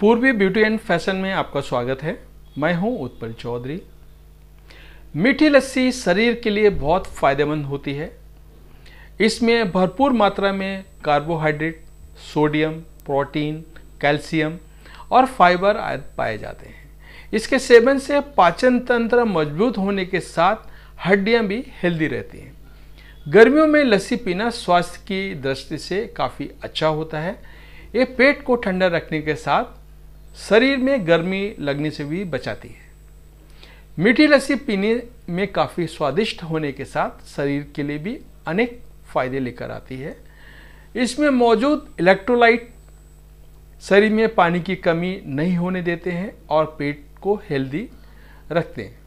पूर्वी beauty and fashion में आपका स्वागत है मैं हूं उत्पल चौधरी मीठी लस्सी शरीर के लिए बहुत फायदेमंद होती है इसमें भरपूर मात्रा में कार्बोहाइड्रेट सोडियम प्रोटीन कैल्शियम और फाइबर आदि पाए जाते हैं इसके सेवन से पाचन तंत्र मजबूत होने के साथ हड्डियां भी हेल्दी रहती हैं गर्मियों में लस्सी पीना स्वास्थ्य की दृष्टि से काफ़ी अच्छा होता है ये पेट को ठंडा रखने के साथ शरीर में गर्मी लगने से भी बचाती है मीठी लस्सी पीने में काफ़ी स्वादिष्ट होने के साथ शरीर के लिए भी अनेक फायदे लेकर आती है इसमें मौजूद इलेक्ट्रोलाइट शरीर में पानी की कमी नहीं होने देते हैं और पेट को हेल्दी रखते हैं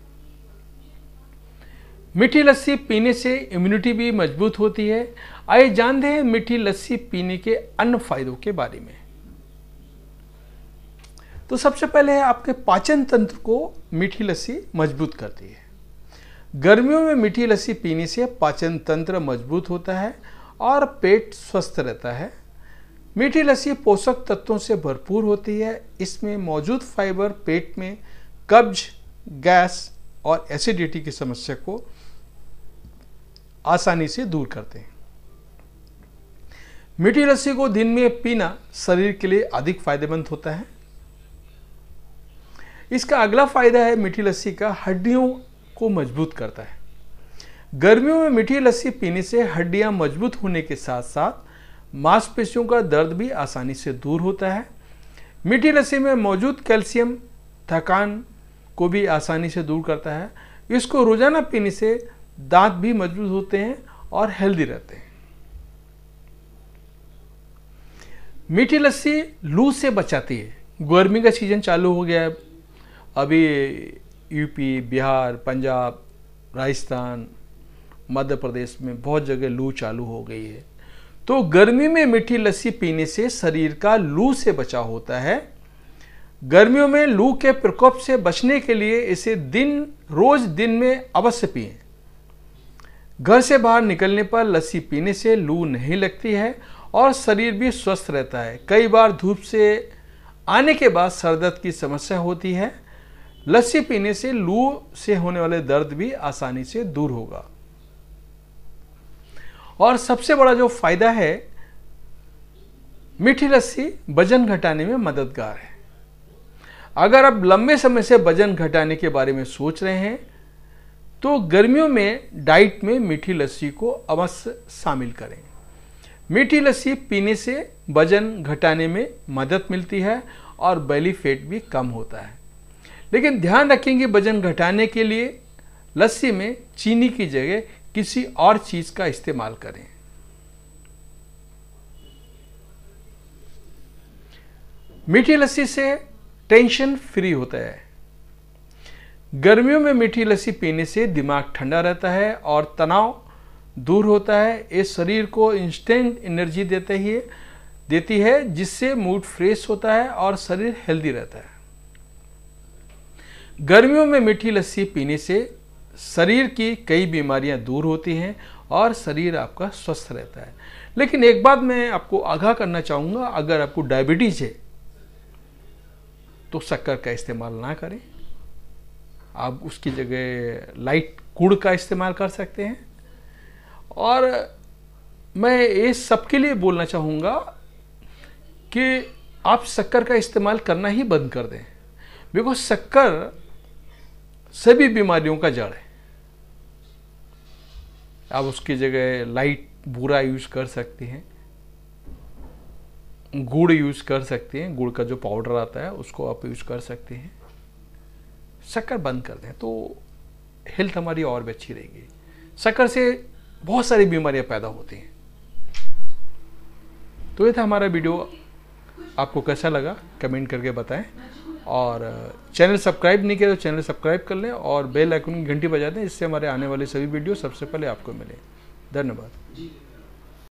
मीठी लस्सी पीने से इम्यूनिटी भी मजबूत होती है आइए जानते हैं मीठी लस्सी पीने के अन्य फायदों के बारे में तो सबसे पहले आपके पाचन तंत्र को मीठी लस्सी मजबूत करती है गर्मियों में मीठी लस्सी पीने से पाचन तंत्र मजबूत होता है और पेट स्वस्थ रहता है मीठी लस्सी पोषक तत्वों से भरपूर होती है इसमें मौजूद फाइबर पेट में कब्ज गैस और एसिडिटी की समस्या को आसानी से दूर करते हैं मीठी लस्सी को दिन में पीना शरीर के लिए अधिक फायदेमंद होता है इसका अगला फ़ायदा है मीठी लस्सी का हड्डियों को मजबूत करता है गर्मियों में मीठी लस्सी पीने से हड्डियां मजबूत होने के साथ साथ मांसपेशियों का दर्द भी आसानी से दूर होता है मीठी लस्सी में मौजूद कैल्शियम थकान को भी आसानी से दूर करता है इसको रोज़ाना पीने से दांत भी मजबूत होते हैं और हेल्दी रहते हैं मीठी लस्सी लू से बचाती है गर्मी का सीजन चालू हो गया है अभी यूपी बिहार पंजाब राजस्थान मध्य प्रदेश में बहुत जगह लू चालू हो गई है तो गर्मी में मीठी लस्सी पीने से शरीर का लू से बचा होता है गर्मियों में लू के प्रकोप से बचने के लिए इसे दिन रोज दिन में अवश्य पिए घर से बाहर निकलने पर लस्सी पीने से लू नहीं लगती है और शरीर भी स्वस्थ रहता है कई बार धूप से आने के बाद सर दर्द की समस्या होती है लस्सी पीने से लू से होने वाले दर्द भी आसानी से दूर होगा और सबसे बड़ा जो फायदा है मीठी लस्सी वजन घटाने में मददगार है अगर आप लंबे समय से वजन घटाने के बारे में सोच रहे हैं तो गर्मियों में डाइट में मीठी लस्सी को अवश्य शामिल करें मीठी लस्सी पीने से वजन घटाने में मदद मिलती है और बेली फेट भी कम होता है लेकिन ध्यान रखेंगे वजन घटाने के लिए लस्सी में चीनी की जगह किसी और चीज का इस्तेमाल करें मीठी लस्सी से टेंशन फ्री होता है गर्मियों में मीठी लस्सी पीने से दिमाग ठंडा रहता है और तनाव दूर होता है ये शरीर को इंस्टेंट एनर्जी देते ही देती है जिससे मूड फ्रेश होता है और शरीर हेल्दी रहता है गर्मियों में मीठी लस्सी पीने से शरीर की कई बीमारियां दूर होती हैं और शरीर आपका स्वस्थ रहता है लेकिन एक बात मैं आपको आगाह करना चाहूँगा अगर आपको डायबिटीज है तो शक्कर का इस्तेमाल ना करें आप उसकी जगह लाइट गुड़ का इस्तेमाल कर सकते हैं और मैं ये सबके लिए बोलना चाहूँगा कि आप शक्कर का इस्तेमाल करना ही बंद कर दें बिकॉज शक्कर सभी बीमारियों का जड़ है आप उसकी जगह लाइट बुरा यूज कर सकते हैं गुड़ यूज कर सकते हैं गुड़ का जो पाउडर आता है उसको आप यूज कर सकते हैं शक्कर बंद कर दें तो हेल्थ हमारी और भी अच्छी रहेगी शक्कर से बहुत सारी बीमारियां पैदा होती हैं तो ये था हमारा वीडियो आपको कैसा लगा कमेंट करके बताएं और चैनल सब्सक्राइब नहीं किया तो चैनल सब्सक्राइब कर लें और बेल आइकन की घंटी बजा दें इससे हमारे आने वाले सभी वीडियो सबसे पहले आपको मिले धन्यवाद